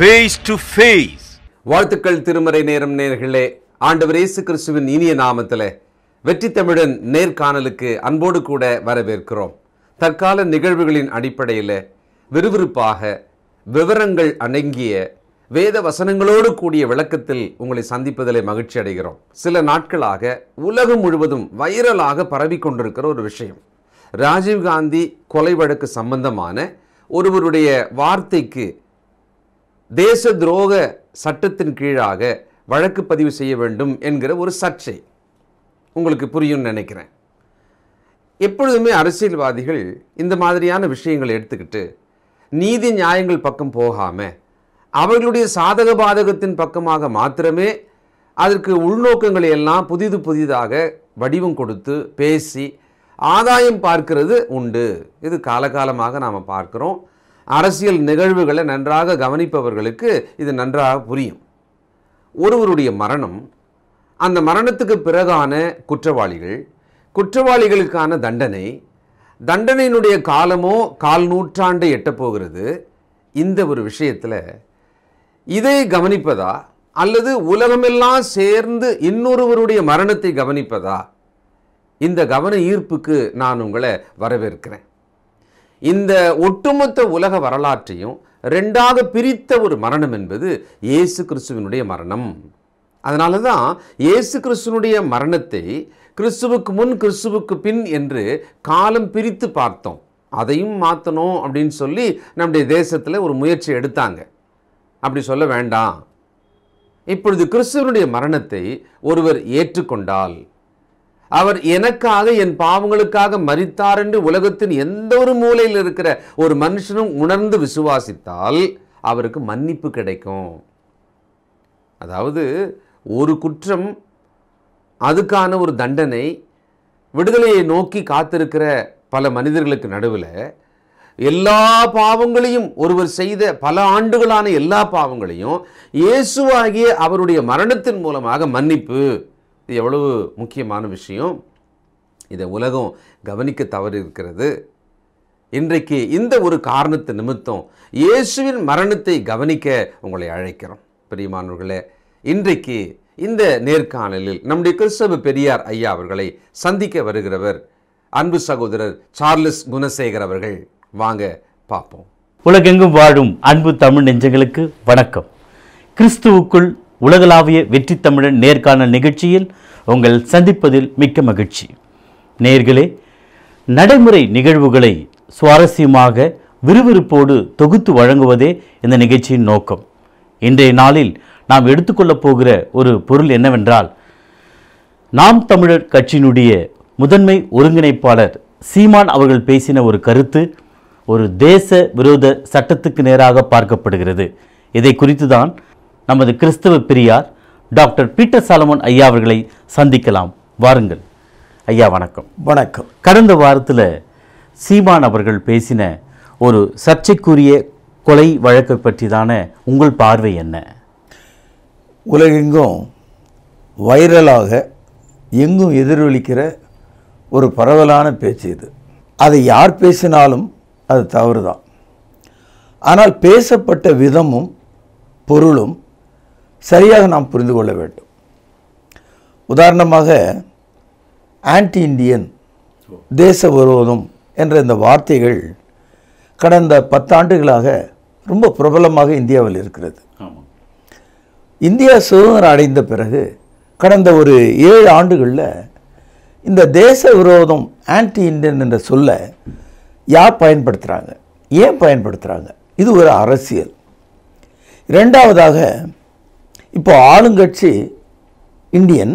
face to face வாழ்த்துக்கள் திருமறை நேரம் நேர்களே ஆண்டவர் இயேசு கிறிஸ்துவின் இனிய நாமத்தில் வெற்றி தமிழன் நேர்காணலுக்கு அன்போடு கூட வரவேற்கிறோம் தற்கால நிகழ்வுகளின் அடிப்படையில் விறுவிறுப்பாக விவரங்கள் அடங்கிய வேத வசனங்களோடு கூடிய விளக்கத்தில் உங்களை சந்திப்பதிலே மகிழ்ச்சி அடைகிறோம் சில நாட்களாக உலகம் முழுவதும் வைரலாக பரவி கொண்டிருக்கிற ஒரு விஷயம் ராஜீவ்காந்தி கொலை வழக்கு சம்பந்தமான ஒருவருடைய வார்த்தைக்கு தேச துரோக சட்டத்தின் கீழாக வழக்கு பதிவு செய்ய வேண்டும் என்கிற ஒரு சர்ச்சை உங்களுக்கு புரியும்னு நினைக்கிறேன் எப்பொழுதுமே அரசியல்வாதிகள் இந்த மாதிரியான விஷயங்களை எடுத்துக்கிட்டு நீதி நியாயங்கள் பக்கம் போகாமல் அவர்களுடைய சாதக பாதகத்தின் பக்கமாக மாத்திரமே அதற்கு உள்நோக்கங்களை எல்லாம் புதிது புதிதாக வடிவம் கொடுத்து பேசி ஆதாயம் பார்க்கிறது உண்டு இது காலகாலமாக நாம் பார்க்குறோம் அரசியல் நிகழ்வுகளை நன்றாக கவனிப்பவர்களுக்கு இது நன்றாக புரியும் ஒருவருடைய மரணம் அந்த மரணத்துக்கு பிறகான குற்றவாளிகள் குற்றவாளிகளுக்கான தண்டனை தண்டனையினுடைய காலமோ கால் நூற்றாண்டை எட்டப்போகிறது இந்த ஒரு விஷயத்தில் இதை கவனிப்பதா அல்லது உலகமெல்லாம் சேர்ந்து இன்னொருவருடைய மரணத்தை கவனிப்பதா இந்த கவன ஈர்ப்புக்கு நான் உங்களை வரவேற்கிறேன் இந்த ஒட்டுமொத்த உலக வரலாற்றையும் ரெண்டாக பிரித்த ஒரு மரணம் என்பது இயேசு கிறிஸ்துவனுடைய மரணம் அதனால தான் இயேசு கிறிஸ்துவனுடைய மரணத்தை கிறிஸ்துவுக்கு முன் கிறிஸ்துவுக்கு பின் என்று காலம் பிரித்து பார்த்தோம் அதையும் மாற்றணும் அப்படின்னு சொல்லி நம்முடைய தேசத்தில் ஒரு முயற்சி எடுத்தாங்க அப்படி சொல்ல வேண்டாம் இப்பொழுது கிறிஸ்துவனுடைய மரணத்தை ஒருவர் ஏற்றுக்கொண்டால் அவர் எனக்காக என் பாவங்களுக்காக மறித்தார் என்று உலகத்தின் எந்த ஒரு மூலையில் இருக்கிற ஒரு மனுஷனும் உணர்ந்து விசுவாசித்தால் அவருக்கு மன்னிப்பு கிடைக்கும் அதாவது ஒரு குற்றம் அதுக்கான ஒரு தண்டனை விடுதலையை நோக்கி காத்திருக்கிற பல மனிதர்களுக்கு நடுவில் எல்லா பாவங்களையும் ஒருவர் செய்த பல ஆண்டுகளான எல்லா பாவங்களையும் இயேசுவாகிய அவருடைய மரணத்தின் மூலமாக மன்னிப்பு இது எவ்வளவு முக்கியமான விஷயம் இதை உலகம் கவனிக்க தவறு இருக்கிறது இன்றைக்கு இந்த ஒரு காரணத்து நிமித்தம் இயேசுவின் மரணத்தை கவனிக்க உங்களை அழைக்கிறோம் பிரியமானவர்களே இன்றைக்கு இந்த நேர்காணலில் நம்முடைய கிறிஸ்தவ பெரியார் ஐயா அவர்களை சந்திக்க வருகிறவர் அன்பு சகோதரர் சார்லஸ் குணசேகர் அவர்கள் வாங்க பார்ப்போம் உலகெங்கும் வாழும் அன்பு தமிழ் நெஞ்சங்களுக்கு வணக்கம் கிறிஸ்துவுக்குள் உலகளாவிய வெற்றி தமிழன் நேர்காணல் நிகழ்ச்சியில் உங்கள் சந்திப்பதில் மிக்க மகிழ்ச்சி நேர்களே நடைமுறை நிகழ்வுகளை சுவாரஸ்யமாக விறுவிறுப்போடு தொகுத்து வழங்குவதே இந்த நிகழ்ச்சியின் நோக்கம் இன்றைய நாளில் நாம் எடுத்துக்கொள்ளப் போகிற ஒரு பொருள் என்னவென்றால் நாம் தமிழர் கட்சியினுடைய முதன்மை ஒருங்கிணைப்பாளர் சீமான் அவர்கள் பேசின ஒரு கருத்து ஒரு தேச விரோத சட்டத்துக்கு நேராக பார்க்கப்படுகிறது இதை குறித்து தான் நமது கிறிஸ்தவ பெரியார் டாக்டர் பீட்டர் சாலமோன் ஐயா அவர்களை சந்திக்கலாம் வாருங்கள் ஐயா வணக்கம் வணக்கம் கடந்த வாரத்தில் சீமான் அவர்கள் பேசின ஒரு சர்ச்சைக்குரிய கொலை வழக்கை பற்றி உங்கள் பார்வை என்ன உலகெங்கும் வைரலாக எங்கும் எதிரொலிக்கிற ஒரு பரவலான பேச்சு இது அதை யார் பேசினாலும் அது தவறு தான் ஆனால் பேசப்பட்ட விதமும் பொருளும் சரியாக நாம் புரிந்து கொள்ள வேண்டும் உதாரணமாக ஆன்டி இண்டியன் தேச விரோதம் என்ற இந்த வார்த்தைகள் கடந்த பத்தாண்டுகளாக ரொம்ப பிரபலமாக இந்தியாவில் இருக்கிறது இந்தியா சுதந்திரம் அடைந்த பிறகு கடந்த ஒரு ஏழு ஆண்டுகளில் இந்த தேச விரோதம் ஆன்டி இண்டியன் என்ற சொல்ல யார் பயன்படுத்துகிறாங்க ஏன் பயன்படுத்துகிறாங்க இது ஒரு அரசியல் ரெண்டாவதாக இப்போ ஆளுங்கட்சி இந்தியன்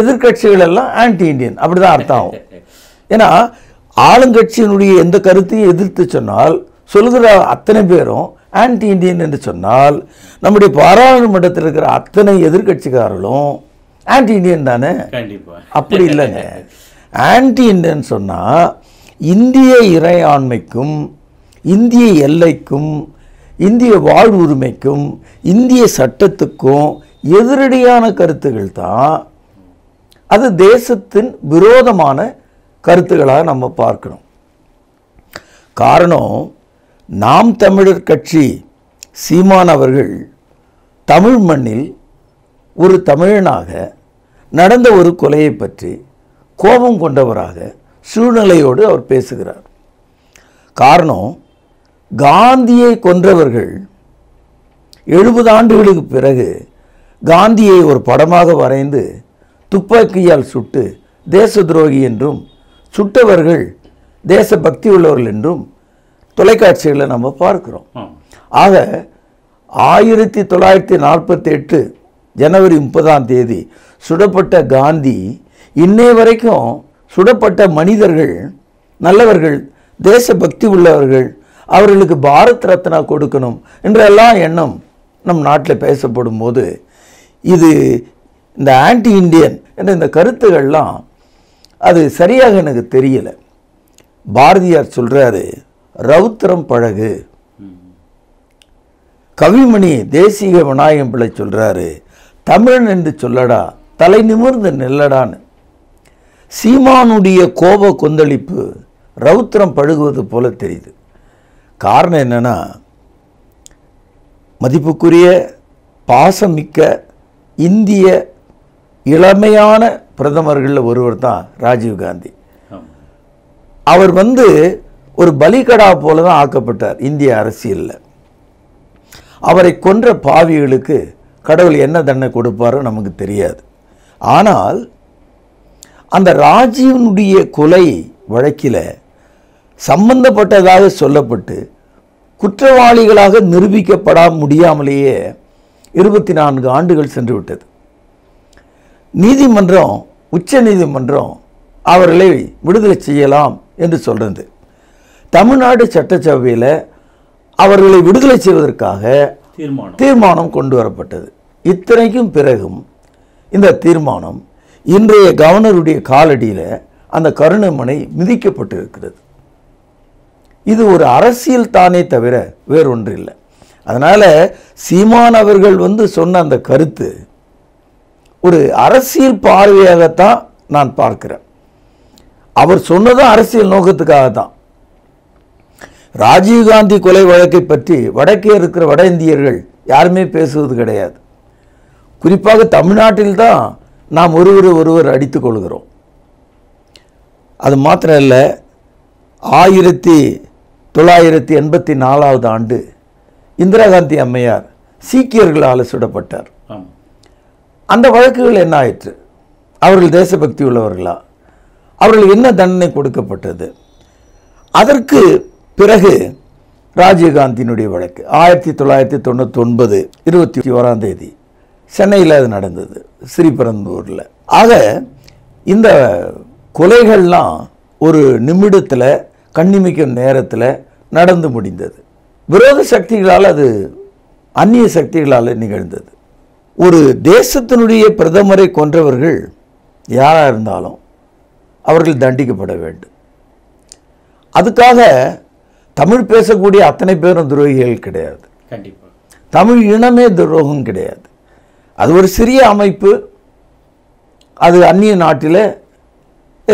எதிர்கட்சிகள் எல்லாம் ஆன்டி இந்தியன் அப்படி தான் அர்த்தம் ஆகும் ஏன்னா ஆளுங்கட்சியினுடைய எந்த கருத்தையும் எதிர்த்து சொன்னால் சொல்கிற அத்தனை பேரும் ஆன்டி இந்தியன் என்று சொன்னால் நம்முடைய பாராளுமன்றத்தில் இருக்கிற அத்தனை எதிர்கட்சிக்காரர்களும் ஆன்டி இந்தியன் தானே அப்படி இல்லைங்க ஆன்டி இந்தியன் சொன்னால் இந்திய இறையாண்மைக்கும் இந்திய எல்லைக்கும் இந்திய வாழ்வுரிமைக்கும் இந்திய சட்டத்துக்கும் எதிரடியான கருத்துகள் தான் அது தேசத்தின் விரோதமான கருத்துக்களாக நம்ம பார்க்கணும் காரணம் நாம் தமிழர் கட்சி சீமான் அவர்கள் தமிழ் மண்ணில் ஒரு தமிழனாக நடந்த ஒரு கொலையை பற்றி கோபம் கொண்டவராக சூழ்நிலையோடு அவர் பேசுகிறார் காரணம் காந்தியை கொன்றவர்கள் எழுபது ஆண்டுகளுக்கு பிறகு காந்தியை ஒரு படமாக வரைந்து துப்பாக்கியால் சுட்டு தேச துரோகி என்றும் சுட்டவர்கள் தேசபக்தி உள்ளவர்கள் என்றும் தொலைக்காட்சிகளை நம்ம பார்க்குறோம் ஆக ஆயிரத்தி தொள்ளாயிரத்தி நாற்பத்தி எட்டு ஜனவரி முப்பதாம் தேதி சுடப்பட்ட காந்தி இன்னை வரைக்கும் சுடப்பட்ட மனிதர்கள் நல்லவர்கள் தேசபக்தி உள்ளவர்கள் அவர்களுக்கு பாரத் ரத்னா கொடுக்கணும் என்றெல்லாம் எண்ணம் நம் நாட்டில் பேசப்படும் போது இது இந்த ஆன்டி இண்டியன் என்ற இந்த கருத்துகள்லாம் அது சரியாக எனக்கு தெரியலை பாரதியார் சொல்கிறாரு ரவுத்திரம் பழகு கவிமணி தேசிக விநாயகம் பிள்ளை சொல்கிறாரு தமிழன் என்று சொல்லடா தலை நிமிர்ந்து நெல்லடான்னு சீமானுடைய கோப கொந்தளிப்பு ரவுத்திரம் பழகுவது போல தெரியுது காரணம் என்னென்னா மதிப்புக்குரிய பாசமிக்க இந்திய இளமையான பிரதமர்களில் ஒருவர் தான் ராஜீவ்காந்தி அவர் வந்து ஒரு பலிகடா போல தான் ஆக்கப்பட்டார் இந்திய அரசியலில் அவரை கொன்ற பாவிகளுக்கு கடவுள் என்ன தண்டனை கொடுப்பாரோ நமக்கு தெரியாது ஆனால் அந்த ராஜீவனுடைய கொலை வழக்கில் சம்பந்தப்பட்டதாக சொல்லப்பட்டு குற்றவாளிகளாக நிரூபிக்கப்பட முடியாமலேயே இருபத்தி நான்கு ஆண்டுகள் சென்றுவிட்டது நீதிமன்றம் உச்ச நீதிமன்றம் அவர்களை விடுதலை செய்யலாம் என்று சொல்கிறது தமிழ்நாடு சட்டசபையில் அவர்களை விடுதலை செய்வதற்காக தீர்மானம் கொண்டு வரப்பட்டது இத்தனைக்கும் பிறகும் இந்த தீர்மானம் இன்றைய கவர்னருடைய காலடியில் அந்த கருணைமனை மிதிக்கப்பட்டிருக்கிறது இது ஒரு அரசியல் தானே தவிர வேறொன்று இல்லை அதனால் சீமான் அவர்கள் வந்து சொன்ன அந்த கருத்து ஒரு அரசியல் பார்வையாகத்தான் நான் பார்க்கிறேன் அவர் சொன்னதும் அரசியல் நோக்கத்துக்காக தான் ராஜீவ்காந்தி கொலை வழக்கை பற்றி வடக்கே இருக்கிற வட இந்தியர்கள் யாருமே பேசுவது கிடையாது குறிப்பாக தமிழ்நாட்டில் தான் நாம் ஒருவர் ஒருவர் அடித்துக் கொள்கிறோம் அது மாத்திரம் இல்லை ஆயிரத்தி தொள்ளாயிரத்தி எண்பத்தி நாலாவது ஆண்டு இந்திரா காந்தி அம்மையார் சீக்கியர்களால் சுடப்பட்டார் அந்த வழக்குகள் என்ன ஆயிற்று அவர்கள் தேசபக்தி உள்ளவர்களா அவர்கள் என்ன தண்டனை கொடுக்கப்பட்டது அதற்கு பிறகு ராஜீவ்காந்தியினுடைய வழக்கு ஆயிரத்தி தொள்ளாயிரத்தி தொண்ணூத்தொன்பது இருபத்தி ஓராம் தேதி சென்னையில் அது நடந்தது ஸ்ரீபெரும்பூரில் ஆக இந்த கொலைகள்லாம் ஒரு நிமிடத்தில் கண்ணிமிக்கும் நேரத்தில் நடந்து முடிந்தது விரோத சக்திகளால் அது அந்நிய சக்திகளால் நிகழ்ந்தது ஒரு தேசத்தினுடைய பிரதமரை கொன்றவர்கள் யாராக இருந்தாலும் அவர்கள் தண்டிக்கப்பட வேண்டும் அதுக்காக தமிழ் பேசக்கூடிய அத்தனை பேரும் துரோகிகள் கிடையாது கண்டிப்பாக தமிழ் இனமே துரோகம் கிடையாது அது ஒரு சிறிய அமைப்பு அது அந்நிய நாட்டில்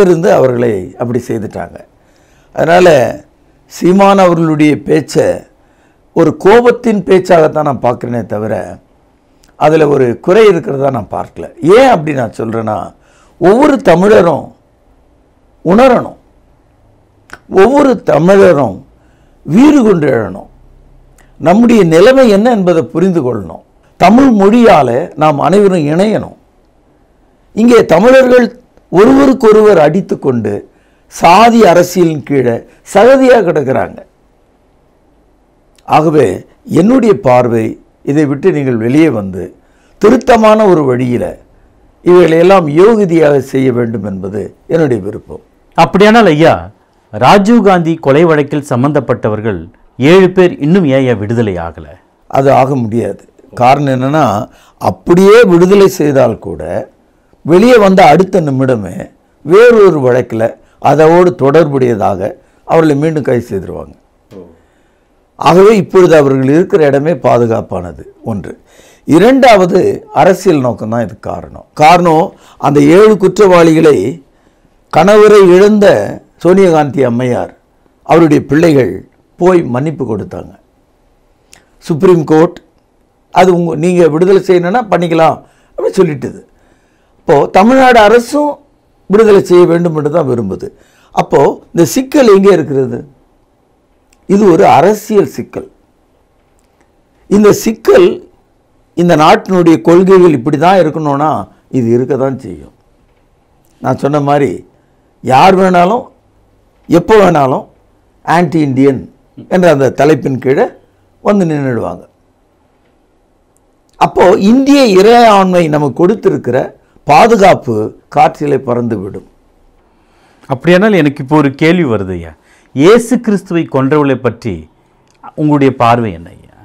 இருந்து அவர்களை அப்படி செய்துட்டாங்க அதனால் சீமான் அவர்களுடைய பேச்சை ஒரு கோபத்தின் பேச்சாகத்தான் நான் பார்க்குறேனே தவிர அதில் ஒரு குறை இருக்கிறதா நான் பார்க்கல ஏன் அப்படி நான் சொல்கிறேன்னா ஒவ்வொரு தமிழரும் உணரணும் ஒவ்வொரு தமிழரும் வீறு கொண்டு எழணும் நம்முடைய நிலைமை என்ன என்பதை புரிந்து கொள்ளணும் தமிழ் மொழியால் நாம் அனைவரும் இணையணும் இங்கே தமிழர்கள் ஒருவருக்கொருவர் அடித்து கொண்டு சாதி அரசியலின் கீழே சகதியாக கிடக்கிறாங்க ஆகவே என்னுடைய பார்வை இதை விட்டு நீங்கள் வெளியே வந்து திருத்தமான ஒரு வழியில் இவைகளையெல்லாம் யோகிதியாக செய்ய வேண்டும் என்பது என்னுடைய விருப்பம் அப்படியானால் ஐயா ராஜீவ்காந்தி கொலை வழக்கில் சம்பந்தப்பட்டவர்கள் ஏழு பேர் இன்னும் ஏன் விடுதலை ஆகலை அது ஆக முடியாது காரணம் என்னென்னா அப்படியே விடுதலை செய்தால் கூட வெளியே வந்த அடுத்த நிமிடமே வேறொரு வழக்கில் அதோடு தொடர்புடையதாக அவர்களை மீண்டும் கைது செய்திருவாங்க ஆகவே இப்பொழுது அவர்கள் இருக்கிற இடமே பாதுகாப்பானது ஒன்று இரண்டாவது அரசியல் நோக்கம்தான் இது காரணம் காரணம் அந்த ஏழு குற்றவாளிகளை கணவரை இழந்த சோனியா காந்தி அம்மையார் அவருடைய பிள்ளைகள் போய் மன்னிப்பு கொடுத்தாங்க சுப்ரீம் கோர்ட் அது உங்கள் நீங்கள் விடுதலை செய்யணுன்னா பண்ணிக்கலாம் அப்படின்னு சொல்லிட்டுது இப்போது தமிழ்நாடு அரசும் விடுதலை செய்ய வேண்டும் என்று தான் விரும்புது அப்போது இந்த சிக்கல் எங்கே இருக்கிறது இது ஒரு அரசியல் சிக்கல் இந்த சிக்கல் இந்த நாட்டினுடைய கொள்கைகள் இப்படி தான் இருக்கணும்னா இது இருக்க தான் செய்யும் நான் சொன்ன மாதிரி யார் வேணாலும் எப்போ வேணாலும் ஆன்டி இண்டியன் என்ற அந்த தலைப்பின் கீழே வந்து நின்றுடுவாங்க அப்போது இந்திய இறையாண்மை நமக்கு கொடுத்துருக்கிற பாதுகாப்பு காற்றிலே பறந்துவிடும் அப்படியானால் எனக்கு இப்போ ஒரு கேள்வி வருது ஐயா இயேசு கிறிஸ்துவை கொன்றவர்களை பற்றி உங்களுடைய பார்வை என்ன ஐயா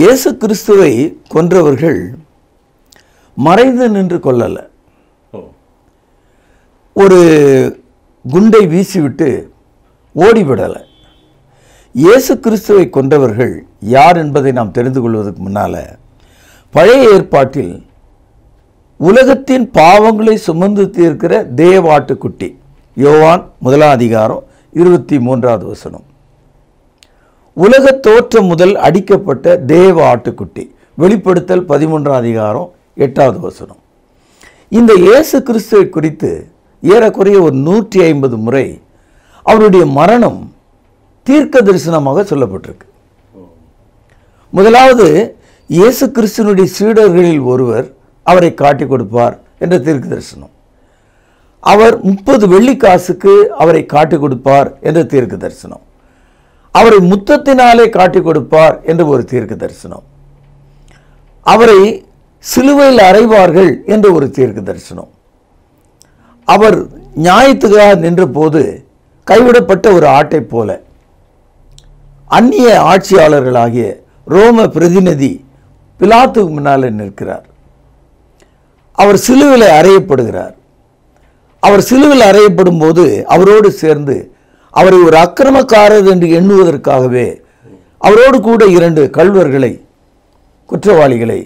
இயேசு கிறிஸ்துவை கொன்றவர்கள் மறைந்து நின்று கொள்ளலை ஒரு குண்டை வீசிவிட்டு ஓடிவிடலை இயேசு கிறிஸ்துவை கொன்றவர்கள் யார் என்பதை நாம் தெரிந்து கொள்வதற்கு முன்னால் பழைய ஏற்பாட்டில் உலகத்தின் பாவங்களை சுமந்து தீர்க்கிற தேவாட்டுக்குட்டி யோவான் முதலாம் அதிகாரம் இருபத்தி மூன்றாவது வசனம் உலக தோற்றம் முதல் அடிக்கப்பட்ட தேவ ஆட்டுக்குட்டி வெளிப்படுத்தல் பதிமூன்றாம் அதிகாரம் எட்டாவது வசனம் இந்த இயேசு கிறிஸ்துவை குறித்து ஏறக்குறைய ஒரு நூற்றி ஐம்பது முறை அவருடைய மரணம் தீர்க்க தரிசனமாக சொல்லப்பட்டிருக்கு முதலாவது இயேசு கிறிஸ்தனுடைய சீடர்களில் ஒருவர் அவரை காட்டி கொடுப்பார் என்ற தீர்க்க தரிசனம் அவர் முப்பது வெள்ளிக்காசுக்கு அவரை காட்டி கொடுப்பார் என்ற தீர்க்க தரிசனம் அவரை முத்தத்தினாலே காட்டி கொடுப்பார் என்று ஒரு தீர்க்க தரிசனம் அவரை சிலுவையில் அறைவார்கள் என்ற ஒரு தீர்க்க தரிசனம் அவர் நியாயத்துக்காக நின்றபோது கைவிடப்பட்ட ஒரு ஆட்டை போல அந்நிய ஆட்சியாளர்களாகிய ரோம பிரதிநிதி பிலாத்துக்கு முன்னால் நிற்கிறார் அவர் சிலுவில் அறையப்படுகிறார் அவர் சிலுவில் அறையப்படும் போது அவரோடு சேர்ந்து அவரை ஒரு அக்கிரமக்காரர் என்று எண்ணுவதற்காகவே அவரோடு கூட இரண்டு கல்வர்களை குற்றவாளிகளை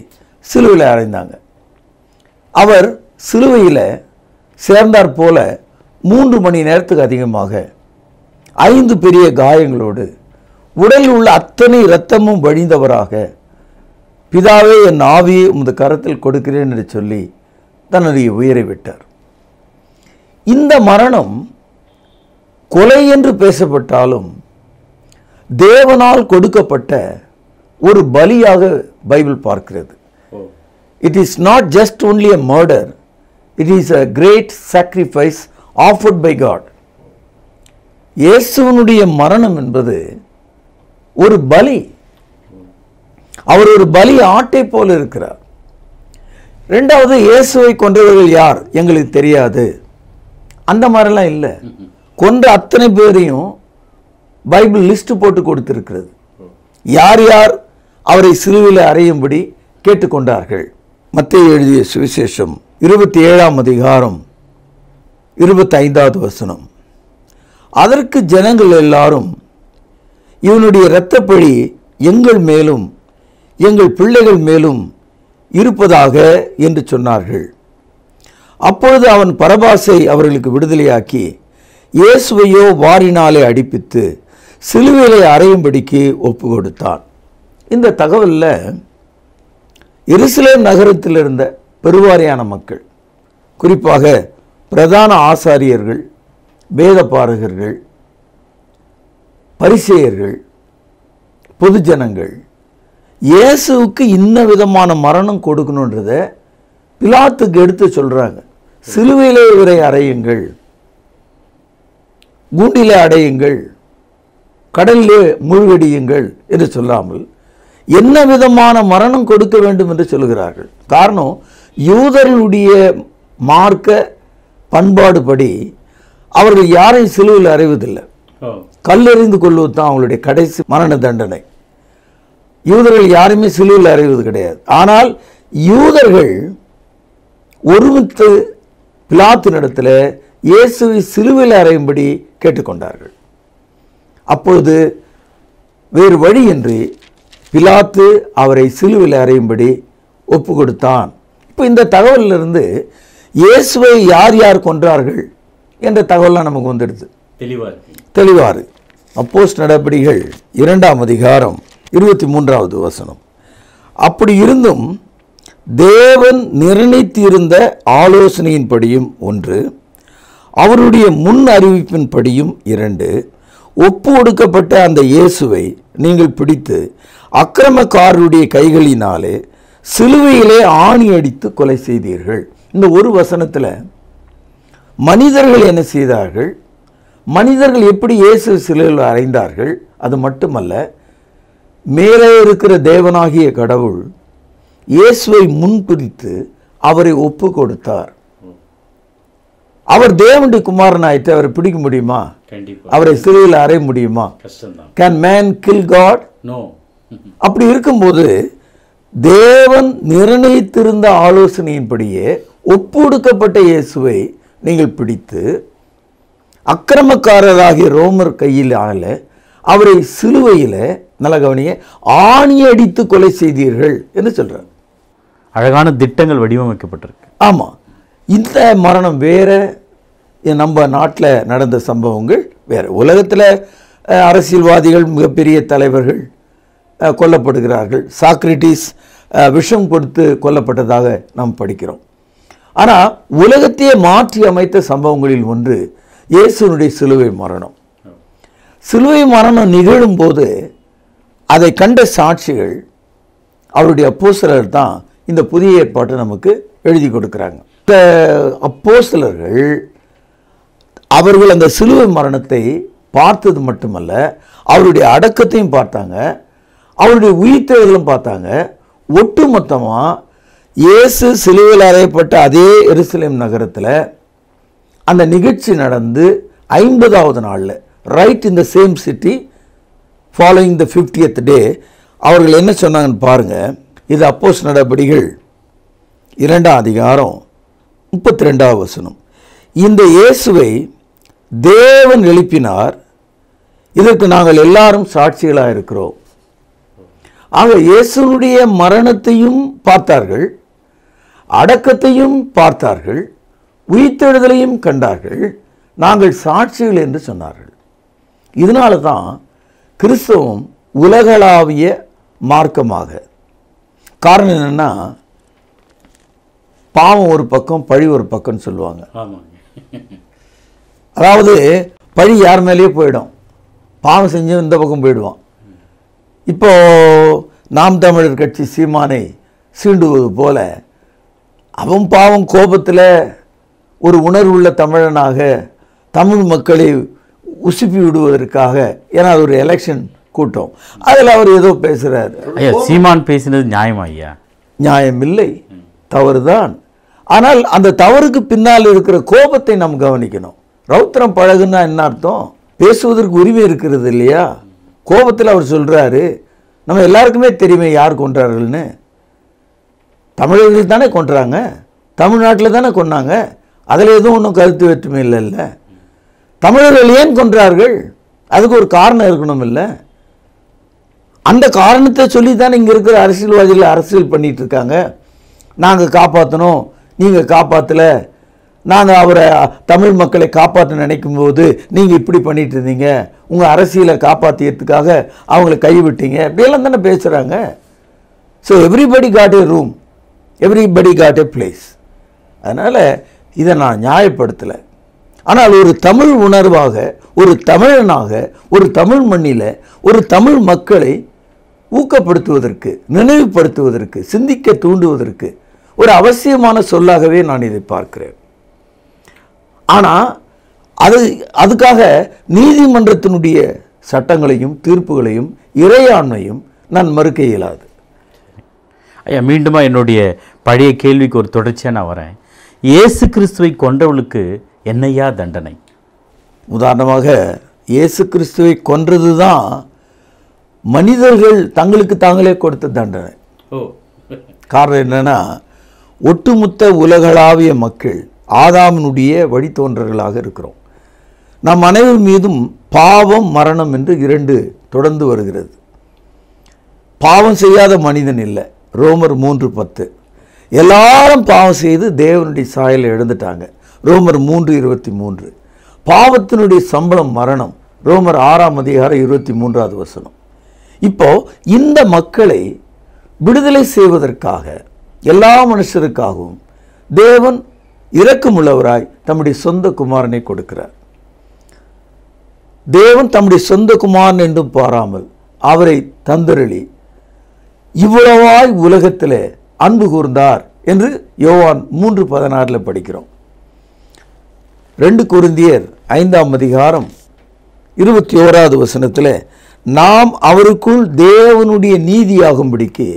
சிலுவில் அறைந்தாங்க அவர் சிலுவையில் சேர்ந்தார் போல மூன்று மணி நேரத்துக்கு அதிகமாக ஐந்து பெரிய காயங்களோடு உடலில் உள்ள அத்தனை இரத்தமும் வழிந்தவராக பிதாவே என் ஆவியை உமது கரத்தில் கொடுக்கிறேன் என்று சொல்லி தன்னுடைய உயிரை விட்டார் இந்த மரணம் கொலை என்று பேசப்பட்டாலும் தேவனால் கொடுக்கப்பட்ட ஒரு பலியாக பைபிள் பார்க்கிறது it is not just only a murder it is a great sacrifice offered by God இயேசுவனுடைய மரணம் என்பது ஒரு பலி அவர் ஒரு பலி ஆட்டை போல இருக்கிறார் ரெண்டாவது இயேசுவை கொன்றவர்கள் யார் எங்களுக்கு தெரியாது அந்த மாதிரிலாம் இல்லை கொன்ற அத்தனை பேரையும் பைபிள் லிஸ்ட் போட்டு கொடுத்துருக்கிறது யார் யார் அவரை சிறுவில் அறையும்படி கேட்டுக்கொண்டார்கள் மத்திய எழுதிய சுவிசேஷம் இருபத்தி ஏழாம் அதிகாரம் இருபத்தி ஐந்தாவது வசனம் அதற்கு ஜனங்கள் எல்லாரும் இவனுடைய இரத்தப்பழி எங்கள் மேலும் எங்கள் பிள்ளைகள் மேலும் இருப்பதாக என்று சொன்னார்கள் அப்பொழுது அவன் பரபாசை அவர்களுக்கு விடுதலையாக்கி இயேசுவையோ வாரினாலே அடிப்பித்து சிலுவையிலே அறையும்படிக்கு ஒப்பு கொடுத்தான் இந்த தகவலில் எருசலேம் நகரத்தில் இருந்த பெருவாரியான மக்கள் குறிப்பாக பிரதான ஆசாரியர்கள் வேத பாரகர்கள் பரிசேயர்கள் பொதுஜனங்கள் இயேசுவுக்கு இன்ன விதமான மரணம் கொடுக்கணுன்றத பிலாத்துக்கு எடுத்து சொல்கிறாங்க சிலுவையிலே இவரை அறையுங்கள் கூண்டிலே அடையுங்கள் கடலிலே முழுவடியுங்கள் என்று சொல்லாமல் என்ன விதமான மரணம் கொடுக்க வேண்டும் என்று சொல்கிறார்கள் காரணம் யூதர்களுடைய மார்க்க பண்பாடுபடி அவர்கள் யாரையும் சிலுவையில் அறைவதில்லை கல்லெறிந்து கொள்வது தான் அவங்களுடைய கடைசி மரண தண்டனை யூதர்கள் யாருமே சிலுவில் அறிவது கிடையாது ஆனால் யூதர்கள் ஒருமித்து நடத்தில் இயேசுவை சிலுவையில் அறையும்படி கேட்டுக்கொண்டார்கள் அப்பொழுது வேறு வழியின்றி பிலாத்து அவரை சிலுவையில் அறையும்படி ஒப்பு கொடுத்தான் இப்போ இந்த தகவலிலிருந்து இயேசுவை யார் யார் கொன்றார்கள் என்ற தகவலாம் நமக்கு வந்துடுது தெளிவாக தெளிவாறு அப்போஸ் நடவடிக்கைகள் இரண்டாம் அதிகாரம் இருபத்தி மூன்றாவது வசனம் அப்படி இருந்தும் தேவன் நிர்ணயித்திருந்த ஆலோசனையின்படியும் ஒன்று அவருடைய முன் அறிவிப்பின்படியும் இரண்டு ஒப்பு ஒடுக்கப்பட்ட அந்த இயேசுவை நீங்கள் பிடித்து அக்கிரமக்காரருடைய கைகளினாலே சிலுவையிலே ஆணி அடித்து கொலை செய்தீர்கள் இந்த ஒரு வசனத்தில் மனிதர்கள் என்ன செய்தார்கள் மனிதர்கள் எப்படி இயேசு சிலுவையில் அறைந்தார்கள் அது மட்டுமல்ல மேலே இருக்கிற தேவனாகிய கடவுள் இயேசுவை முன்பிடித்து அவரை ஒப்பு கொடுத்தார் அவர் தேவனுடைய குமாரனாயிட்டு அவரை பிடிக்க முடியுமா அவரை சிறையில் அறைய முடியுமா கேன் மேன் கில் காட் அப்படி இருக்கும்போது தேவன் நிர்ணயித்திருந்த ஆலோசனையின்படியே ஒப்புடுக்கப்பட்ட இயேசுவை நீங்கள் பிடித்து அக்கிரமக்காரராகிய ரோமர் கையில் ஆள அவரை சிலுவையில் நல்ல கவனிய ஆணி அடித்து கொலை செய்தீர்கள் என்று சொல்கிறார் அழகான திட்டங்கள் வடிவமைக்கப்பட்டிருக்கு ஆமாம் இந்த மரணம் வேறு நம்ம நாட்டில் நடந்த சம்பவங்கள் வேறு உலகத்தில் அரசியல்வாதிகள் மிகப்பெரிய தலைவர்கள் கொல்லப்படுகிறார்கள் சாக்ரிட்டிஸ் விஷம் கொடுத்து கொல்லப்பட்டதாக நாம் படிக்கிறோம் ஆனால் உலகத்தையே மாற்றி அமைத்த சம்பவங்களில் ஒன்று இயேசுனுடைய சிலுவை மரணம் சிலுவை மரணம் நிகழும்போது அதை கண்ட சாட்சிகள் அவருடைய அப்போசலர் தான் இந்த புதிய ஏற்பாட்டை நமக்கு எழுதி கொடுக்குறாங்க இந்த சிலர்கள் அவர்கள் அந்த சிலுவை மரணத்தை பார்த்தது மட்டுமல்ல அவருடைய அடக்கத்தையும் பார்த்தாங்க அவருடைய உயிர்த்தெழுதலும் பார்த்தாங்க ஒட்டு மொத்தமாக இயேசு சிலுவையில் அறையப்பட்ட அதே எருசலேம் நகரத்தில் அந்த நிகழ்ச்சி நடந்து ஐம்பதாவது நாளில் ரைட் இந்த same city following the fiftieth day அவர்கள் என்ன சொன்னாங்கன்னு பாருங்கள் இது அப்போஸ் நடவடிகள் இரண்டாம் அதிகாரம் முப்பத்தி ரெண்டாவது வசனம் இந்த இயேசுவை தேவன் எழுப்பினார் இதற்கு நாங்கள் எல்லாரும் சாட்சிகளாக இருக்கிறோம் ஆக இயேசுனுடைய மரணத்தையும் பார்த்தார்கள் அடக்கத்தையும் பார்த்தார்கள் உயிர்த்தெழுதலையும் கண்டார்கள் நாங்கள் சாட்சிகள் என்று சொன்னார்கள் இதனால தான் கிறிஸ்தவம் உலகளாவிய மார்க்கமாக காரணம் என்னென்னா பாவம் ஒரு பக்கம் பழி ஒரு பக்கம்னு சொல்லுவாங்க அதாவது பழி யார் மேலேயே போயிடும் பாவம் செஞ்சு இந்த பக்கம் போயிடுவான் இப்போ நாம் தமிழர் கட்சி சீமானை சீண்டுவது போல அவன் பாவம் கோபத்தில் ஒரு உணர்வுள்ள தமிழனாக தமிழ் மக்களை உசுப்பி விடுவதற்காக ஏன்னா அது ஒரு எலெக்ஷன் கூட்டம் அதில் அவர் ஏதோ பேசுகிறார் ஐயா சீமான் பேசினது நியாயமா ஐயா நியாயம் இல்லை தவறுதான் ஆனால் அந்த தவறுக்கு பின்னால் இருக்கிற கோபத்தை நாம் கவனிக்கணும் ரௌத்திரம் பழகுன்னா என்ன அர்த்தம் பேசுவதற்கு உரிமை இருக்கிறது இல்லையா கோபத்தில் அவர் சொல்கிறாரு நம்ம எல்லாருக்குமே தெரியுமே யார் கொன்றார்கள்னு தமிழர்கள் தானே கொன்றாங்க தமிழ்நாட்டில் தானே கொன்னாங்க அதில் எதுவும் ஒன்றும் கருத்து இல்லை இல்லைல்ல தமிழர்கள் ஏன் கொன்றார்கள் அதுக்கு ஒரு காரணம் இருக்கணும் இல்லை அந்த காரணத்தை சொல்லி தான் இங்கே இருக்கிற அரசியல்வாதிகள் அரசியல் பண்ணிகிட்டு இருக்காங்க நாங்கள் காப்பாற்றணும் நீங்கள் காப்பாற்றலை நாங்கள் அவரை தமிழ் மக்களை காப்பாற்ற நினைக்கும் போது நீங்கள் இப்படி பண்ணிட்டு இருந்தீங்க உங்கள் அரசியலை காப்பாற்றியதுக்காக அவங்கள கைவிட்டீங்க இப்படியெல்லாம் தானே பேசுகிறாங்க so everybody got a room everybody got a place அதனால் இதை நான் நியாயப்படுத்தலை ஆனால் ஒரு தமிழ் உணர்வாக ஒரு தமிழனாக ஒரு தமிழ் மண்ணில் ஒரு தமிழ் மக்களை ஊக்கப்படுத்துவதற்கு நினைவுபடுத்துவதற்கு சிந்திக்க தூண்டுவதற்கு ஒரு அவசியமான சொல்லாகவே நான் இதை பார்க்கிறேன் ஆனால் அது அதுக்காக நீதிமன்றத்தினுடைய சட்டங்களையும் தீர்ப்புகளையும் இறையாண்மையும் நான் மறுக்க இயலாது ஐயா மீண்டுமா என்னுடைய பழைய கேள்விக்கு ஒரு தொடர்ச்சியாக நான் வரேன் இயேசு கிறிஸ்துவை கொண்டவளுக்கு என்னையா தண்டனை உதாரணமாக இயேசு கிறிஸ்துவை கொன்றது தான் மனிதர்கள் தங்களுக்கு தாங்களே கொடுத்த தண்டனை ஓ காரணம் என்னென்னா ஒட்டுமொத்த உலகளாவிய மக்கள் ஆதாமனுடைய வழித்தோன்றர்களாக இருக்கிறோம் நம் அனைவர் மீதும் பாவம் மரணம் என்று இரண்டு தொடர்ந்து வருகிறது பாவம் செய்யாத மனிதன் இல்லை ரோமர் மூன்று பத்து எல்லாரும் பாவம் செய்து தேவனுடைய சாயலில் எழுந்துட்டாங்க ரோமர் மூன்று இருபத்தி மூன்று பாவத்தினுடைய சம்பளம் மரணம் ரோமர் ஆறாம் அதிகாரம் இருபத்தி மூன்றாவது வசனம் இப்போ இந்த மக்களை விடுதலை செய்வதற்காக எல்லா மனுஷருக்காகவும் தேவன் இறக்கமுள்ளவராய் தம்முடைய சொந்த குமாரனை கொடுக்கிறார் தேவன் தம்முடைய சொந்த குமாரன் என்றும் பாராமல் அவரை தந்தருளி இவ்வளவாய் உலகத்தில் அன்பு கூர்ந்தார் என்று யோவான் மூன்று பதினாறில் படிக்கிறோம் ரெண்டு குருந்தியர் ஐந்தாம் அதிகாரம் இருபத்தி ஓராவது வசனத்தில் நாம் அவருக்குள் தேவனுடைய நீதியாகும்படிக்கு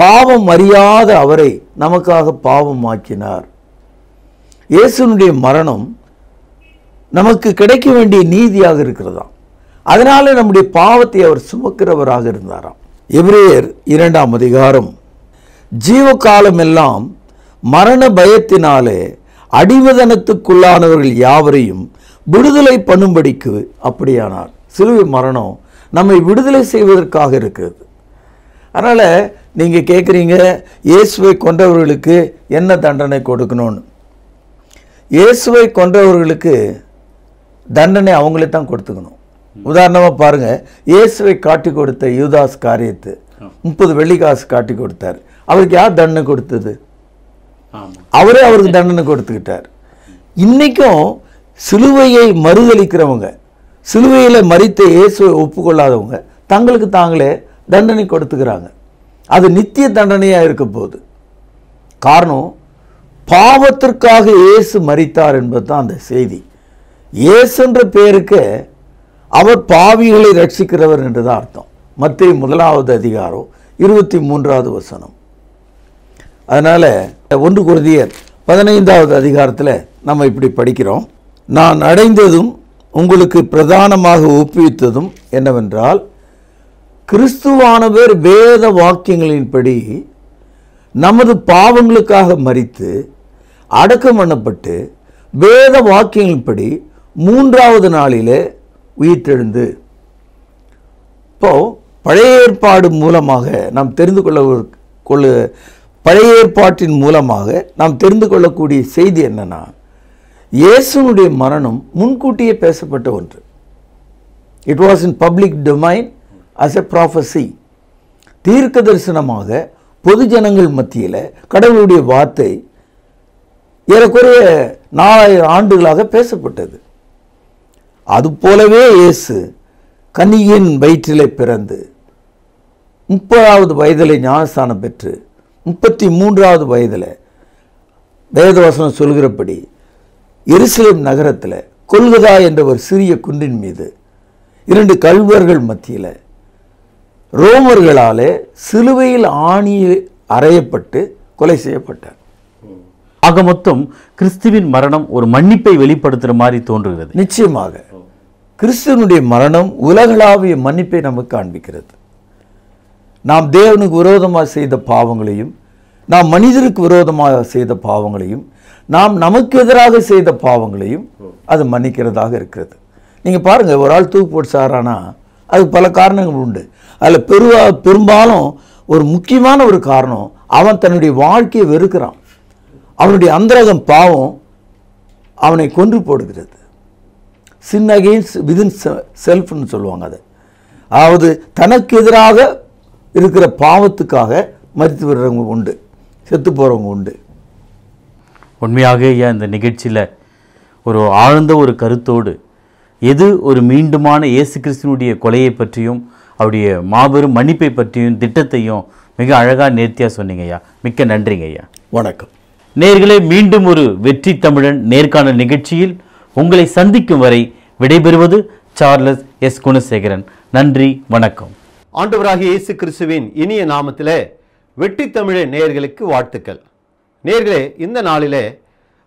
பாவம் அறியாத அவரை நமக்காக பாவம் ஆக்கினார் இயேசுனுடைய மரணம் நமக்கு கிடைக்க வேண்டிய நீதியாக இருக்கிறதாம் அதனால் நம்முடைய பாவத்தை அவர் சுமக்கிறவராக இருந்தாராம் எவ்ரேயர் இரண்டாம் அதிகாரம் எல்லாம் மரண பயத்தினாலே அடிவதனத்துக்குள்ளானவர்கள் யாவரையும் விடுதலை பண்ணும்படிக்கு அப்படியானார் சிலுவை மரணம் நம்மை விடுதலை செய்வதற்காக இருக்கிறது அதனால் நீங்கள் கேட்குறீங்க இயேசுவை கொண்டவர்களுக்கு என்ன தண்டனை கொடுக்கணும்னு இயேசுவை கொண்டவர்களுக்கு தண்டனை அவங்களே தான் கொடுத்துக்கணும் உதாரணமாக பாருங்கள் இயேசுவை காட்டி கொடுத்த யூதாஸ் காரியத்து முப்பது வெள்ளிக்காசு காட்டி கொடுத்தார் அவருக்கு யார் தண்டனை கொடுத்தது அவரே அவருக்கு தண்டனை கொடுத்துக்கிட்டார் இன்றைக்கும் சிலுவையை மறுதளிக்கிறவங்க சிலுவையில் மறித்த இயேசுவை ஒப்புக்கொள்ளாதவங்க தங்களுக்கு தாங்களே தண்டனை கொடுத்துக்கிறாங்க அது நித்திய தண்டனையாக இருக்க போகுது காரணம் பாவத்திற்காக இயேசு மறித்தார் என்பது தான் அந்த செய்தி இயேசுன்ற பேருக்கு அவர் பாவிகளை ரட்சிக்கிறவர் என்று தான் அர்த்தம் மத்திய முதலாவது அதிகாரம் இருபத்தி மூன்றாவது வசனம் அதனால் ஒன்று குருதியர் பதினைந்தாவது அதிகாரத்தில் நம்ம இப்படி படிக்கிறோம் நான் அடைந்ததும் உங்களுக்கு பிரதானமாக ஒப்புவித்ததும் என்னவென்றால் கிறிஸ்துவானவர் வேத வாக்கியங்களின்படி நமது பாவங்களுக்காக மறித்து அடக்கம் பண்ணப்பட்டு வேத வாக்கியங்களின்படி மூன்றாவது நாளிலே உயிர்த்தெழுந்து இப்போது பழைய ஏற்பாடு மூலமாக நாம் தெரிந்து கொள்ள கொள்ள பழைய ஏற்பாட்டின் மூலமாக நாம் தெரிந்து கொள்ளக்கூடிய செய்தி என்னென்னா இயேசுனுடைய மரணம் முன்கூட்டியே பேசப்பட்ட ஒன்று it was in public domain as a prophecy தீர்க்க தரிசனமாக பொது ஜனங்கள் மத்தியில் கடவுளுடைய வார்த்தை ஏறக்குறைய நாலாயிரம் ஆண்டுகளாக பேசப்பட்டது அது போலவே இயேசு கனியின் வயிற்றிலே பிறந்து முப்பதாவது வயதிலே ஞானஸ்தானம் பெற்று முப்பத்தி மூன்றாவது வயதில் வேதவசனம் சொல்கிறபடி எருசலேம் நகரத்தில் கொல்கதா என்ற ஒரு சிறிய குன்றின் மீது இரண்டு கல்வர்கள் மத்தியில் ரோமர்களாலே சிலுவையில் ஆணியில் அறையப்பட்டு கொலை செய்யப்பட்டார் ஆக மொத்தம் கிறிஸ்துவின் மரணம் ஒரு மன்னிப்பை வெளிப்படுத்துகிற மாதிரி தோன்றுகிறது நிச்சயமாக கிறிஸ்துவனுடைய மரணம் உலகளாவிய மன்னிப்பை நமக்கு காண்பிக்கிறது நாம் தேவனுக்கு விரோதமாக செய்த பாவங்களையும் நாம் மனிதருக்கு விரோதமாக செய்த பாவங்களையும் நாம் நமக்கு எதிராக செய்த பாவங்களையும் அது மன்னிக்கிறதாக இருக்கிறது நீங்கள் பாருங்கள் ஒரு ஆள் தூக்கு போட்டு சாரானா அது பல காரணங்கள் உண்டு அதில் பெருவா பெரும்பாலும் ஒரு முக்கியமான ஒரு காரணம் அவன் தன்னுடைய வாழ்க்கையை வெறுக்கிறான் அவனுடைய அந்தரகம் பாவம் அவனை கொன்று போடுகிறது சின் அகெயின்ஸ் விதின் செல்ஃப்னு சொல்லுவாங்க அதை அதாவது தனக்கு எதிராக இருக்கிற பாவத்துக்காக மறித்து விடுறவங்க உண்டு செத்து போகிறவங்க உண்டு உண்மையாக ஐயா இந்த நிகழ்ச்சியில் ஒரு ஆழ்ந்த ஒரு கருத்தோடு எது ஒரு மீண்டுமான இயேசு கிறிஸ்தினுடைய கொலையை பற்றியும் அவருடைய மாபெரும் மன்னிப்பை பற்றியும் திட்டத்தையும் மிக அழகாக நேர்த்தியாக சொன்னீங்க ஐயா மிக்க நன்றிங்க ஐயா வணக்கம் நேர்களே மீண்டும் ஒரு வெற்றி தமிழன் நேர்காணல் நிகழ்ச்சியில் உங்களை சந்திக்கும் வரை விடைபெறுவது சார்லஸ் எஸ் குணசேகரன் நன்றி வணக்கம் ஆண்டவராகிய இயேசு கிறிஸ்துவின் இனிய நாமத்தில் வெட்டி தமிழ நேயர்களுக்கு வாழ்த்துக்கள் நேர்களே இந்த நாளிலே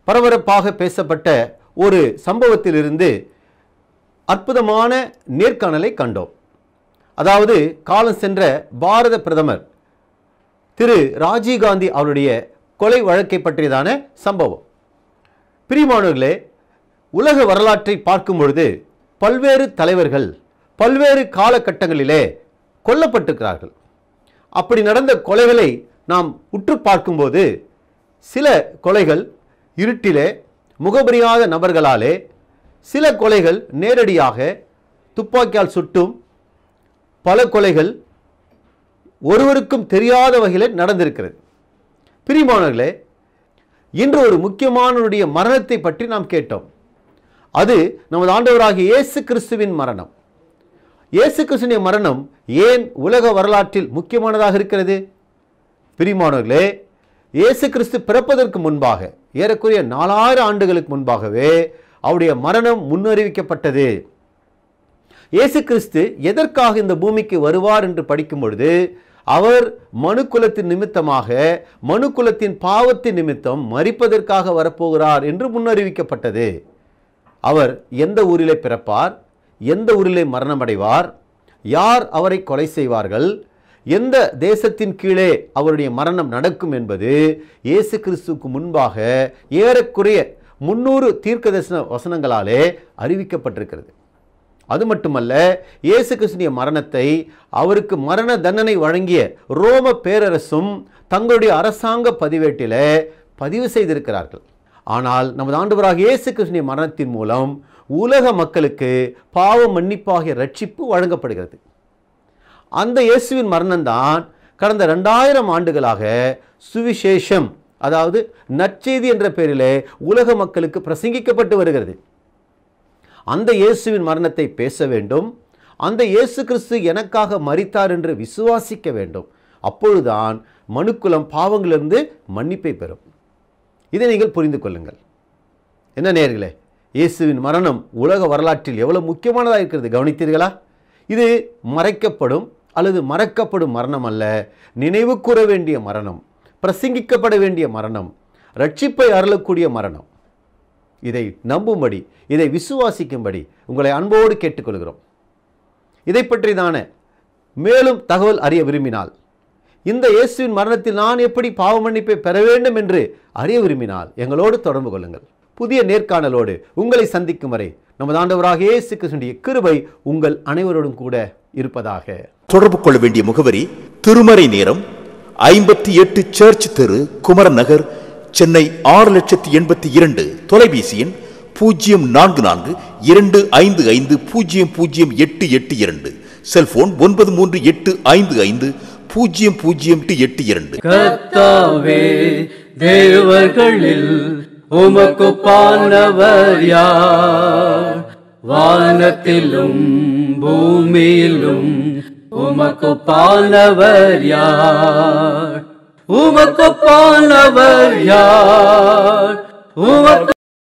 பரபரப்பாக பேசப்பட்ட ஒரு சம்பவத்திலிருந்து அற்புதமான நேர்காணலை கண்டோம் அதாவது காலம் சென்ற பாரத பிரதமர் திரு ராஜீவ்காந்தி அவருடைய கொலை வழக்கை பற்றியதான சம்பவம் பிரிமானவர்களே உலக வரலாற்றை பார்க்கும் பொழுது பல்வேறு தலைவர்கள் பல்வேறு காலகட்டங்களிலே கொல்லப்பட்டிருக்கிறார்கள் அப்படி நடந்த கொலைகளை நாம் உற்று பார்க்கும்போது சில கொலைகள் இருட்டிலே முகபரியாத நபர்களாலே சில கொலைகள் நேரடியாக துப்பாக்கியால் சுட்டும் பல கொலைகள் ஒருவருக்கும் தெரியாத வகையில் நடந்திருக்கிறது பிரிமானர்களே இன்று ஒரு முக்கியமானவருடைய மரணத்தை பற்றி நாம் கேட்டோம் அது நமது ஆண்டவராகிய இயேசு கிறிஸ்துவின் மரணம் இயேசு கிருஷ்ணனுடைய மரணம் ஏன் உலக வரலாற்றில் முக்கியமானதாக இருக்கிறது பிரிமானவர்களே இயேசு கிறிஸ்து பிறப்பதற்கு முன்பாக ஏறக்குறைய நாலாயிரம் ஆண்டுகளுக்கு முன்பாகவே அவருடைய மரணம் முன்னறிவிக்கப்பட்டது இயேசு கிறிஸ்து எதற்காக இந்த பூமிக்கு வருவார் என்று படிக்கும் பொழுது அவர் மனு குலத்தின் நிமித்தமாக மனு குலத்தின் பாவத்தின் நிமித்தம் மறிப்பதற்காக வரப்போகிறார் என்று முன்னறிவிக்கப்பட்டது அவர் எந்த ஊரிலே பிறப்பார் எந்த ஊரிலே மரணமடைவார் யார் அவரை கொலை செய்வார்கள் எந்த தேசத்தின் கீழே அவருடைய மரணம் நடக்கும் என்பது இயேசு கிறிஸ்துக்கு முன்பாக ஏறக்குறைய முன்னூறு தீர்க்க தரிசன வசனங்களாலே அறிவிக்கப்பட்டிருக்கிறது அது மட்டுமல்ல இயேசு கிறிஸ்துடைய மரணத்தை அவருக்கு மரண தண்டனை வழங்கிய ரோம பேரரசும் தங்களுடைய அரசாங்க பதிவேட்டில் பதிவு செய்திருக்கிறார்கள் ஆனால் நமது ஆண்டவராக இயேசு கிருஷ்ணிய மரணத்தின் மூலம் உலக மக்களுக்கு பாவ மன்னிப்பாகிய ரட்சிப்பு வழங்கப்படுகிறது அந்த இயேசுவின் மரணம்தான் கடந்த ரெண்டாயிரம் ஆண்டுகளாக சுவிசேஷம் அதாவது நற்செய்தி என்ற பெயரிலே உலக மக்களுக்கு பிரசங்கிக்கப்பட்டு வருகிறது அந்த இயேசுவின் மரணத்தை பேச வேண்டும் அந்த இயேசு கிறிஸ்து எனக்காக மறித்தார் என்று விசுவாசிக்க வேண்டும் அப்பொழுதுதான் மனுக்குலம் பாவங்களிலிருந்து மன்னிப்பை பெறும் இதை நீங்கள் புரிந்து கொள்ளுங்கள் என்ன நேர்களே இயேசுவின் மரணம் உலக வரலாற்றில் எவ்வளவு முக்கியமானதாக இருக்கிறது கவனித்தீர்களா இது மறைக்கப்படும் அல்லது மறக்கப்படும் மரணம் அல்ல நினைவு கூற வேண்டிய மரணம் பிரசங்கிக்கப்பட வேண்டிய மரணம் ரட்சிப்பை அருளக்கூடிய மரணம் இதை நம்பும்படி இதை விசுவாசிக்கும்படி உங்களை அன்போடு கேட்டுக்கொள்கிறோம் இதை பற்றி தானே மேலும் தகவல் அறிய விரும்பினால் இந்த இயேசுவின் மரணத்தில் நான் எப்படி பாவ மன்னிப்பை பெற வேண்டும் என்று அறிய விரும்பினால் எங்களோடு தொடர்பு கொள்ளுங்கள் புதிய நேர்காணலோடு உங்களை சந்திக்கும் வரை நமது ஆண்டவராக இயேசு கிருஷ்ணனுடைய கிருபை உங்கள் அனைவரோடும் கூட இருப்பதாக தொடர்பு கொள்ள வேண்டிய முகவரி திருமறை நேரம் ஐம்பத்தி எட்டு சர்ச் தெரு குமரன் நகர் சென்னை ஆறு லட்சத்தி எண்பத்தி இரண்டு தொலைபேசி எண் பூஜ்ஜியம் நான்கு நான்கு இரண்டு ஐந்து ஐந்து பூஜ்ஜியம் பூஜ்ஜியம் எட்டு எட்டு இரண்டு செல்போன் ஒன்பது மூன்று எட்டு ஐந்து ஐந்து பூஜ்ஜியம் பூஜ்ஜியம் எட்டு இரண்டு தேவர்களில் உமக்கு உமக்குப்பானவர் யார் வானத்திலும் பூமியிலும் உமக்கு உமக்குப்பானவர் யார் உமக்கு உமக்குப்பானவர் யார் உமக்கு